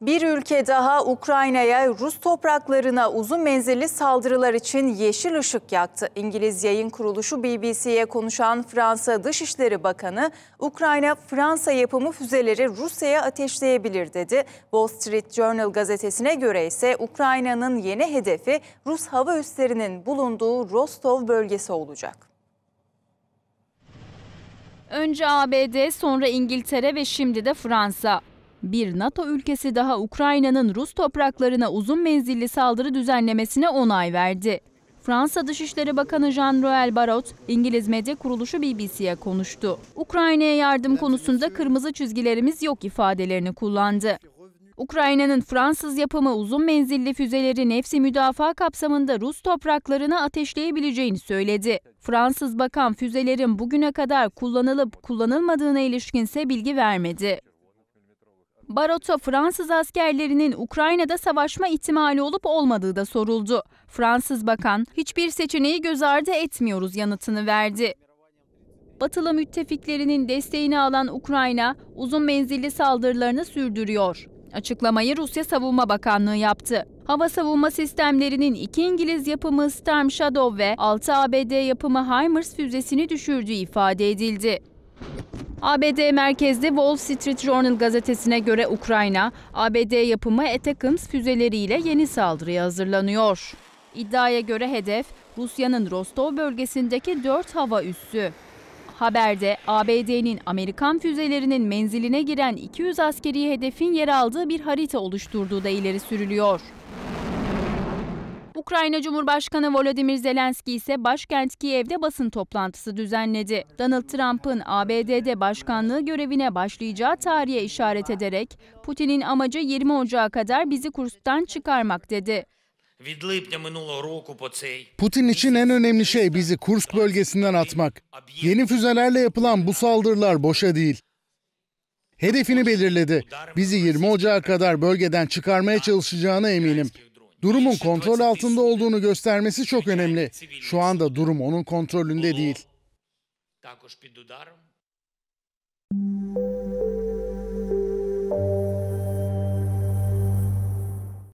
Bir ülke daha Ukrayna'ya Rus topraklarına uzun menzilli saldırılar için yeşil ışık yaktı. İngiliz yayın kuruluşu BBC'ye konuşan Fransa Dışişleri Bakanı Ukrayna Fransa yapımı füzeleri Rusya'ya ateşleyebilir dedi. Wall Street Journal gazetesine göre ise Ukrayna'nın yeni hedefi Rus hava üslerinin bulunduğu Rostov bölgesi olacak. Önce ABD, sonra İngiltere ve şimdi de Fransa. Bir NATO ülkesi daha Ukrayna'nın Rus topraklarına uzun menzilli saldırı düzenlemesine onay verdi. Fransa Dışişleri Bakanı Jean-Noël Barrot, İngiliz medya kuruluşu BBC'ye konuştu. Ukrayna'ya yardım konusunda kırmızı çizgilerimiz yok ifadelerini kullandı. Ukrayna'nın Fransız yapımı uzun menzilli füzeleri nefsi müdafaa kapsamında Rus topraklarına ateşleyebileceğini söyledi. Fransız bakan füzelerin bugüne kadar kullanılıp kullanılmadığına ilişkinse bilgi vermedi. Baroto Fransız askerlerinin Ukrayna'da savaşma ihtimali olup olmadığı da soruldu. Fransız bakan hiçbir seçeneği göz ardı etmiyoruz yanıtını verdi. Batılı müttefiklerinin desteğini alan Ukrayna uzun menzilli saldırılarını sürdürüyor. Açıklamayı Rusya Savunma Bakanlığı yaptı. Hava savunma sistemlerinin iki İngiliz yapımı Storm Shadow ve 6 ABD yapımı HIMARS füzesini düşürdüğü ifade edildi. ABD merkezli Wall Street Journal gazetesine göre Ukrayna, ABD yapımı Atakams füzeleriyle yeni saldırıya hazırlanıyor. İddiaya göre hedef Rusya'nın Rostov bölgesindeki 4 hava üssü. Haberde ABD'nin Amerikan füzelerinin menziline giren 200 askeri hedefin yer aldığı bir harita oluşturduğu da ileri sürülüyor. Ukrayna Cumhurbaşkanı Volodymyr Zelenski ise başkent Kiev'de basın toplantısı düzenledi. Donald Trump'ın ABD'de başkanlığı görevine başlayacağı tarihe işaret ederek Putin'in amacı 20 Ocağı kadar bizi kurstan çıkarmak dedi. Putin için en önemli şey bizi Kursk bölgesinden atmak. Yeni füzelerle yapılan bu saldırılar boşa değil. Hedefini belirledi. Bizi 20 Ocağı kadar bölgeden çıkarmaya çalışacağına eminim durumun kontrol altında olduğunu göstermesi çok önemli. Şu anda durum onun kontrolünde değil.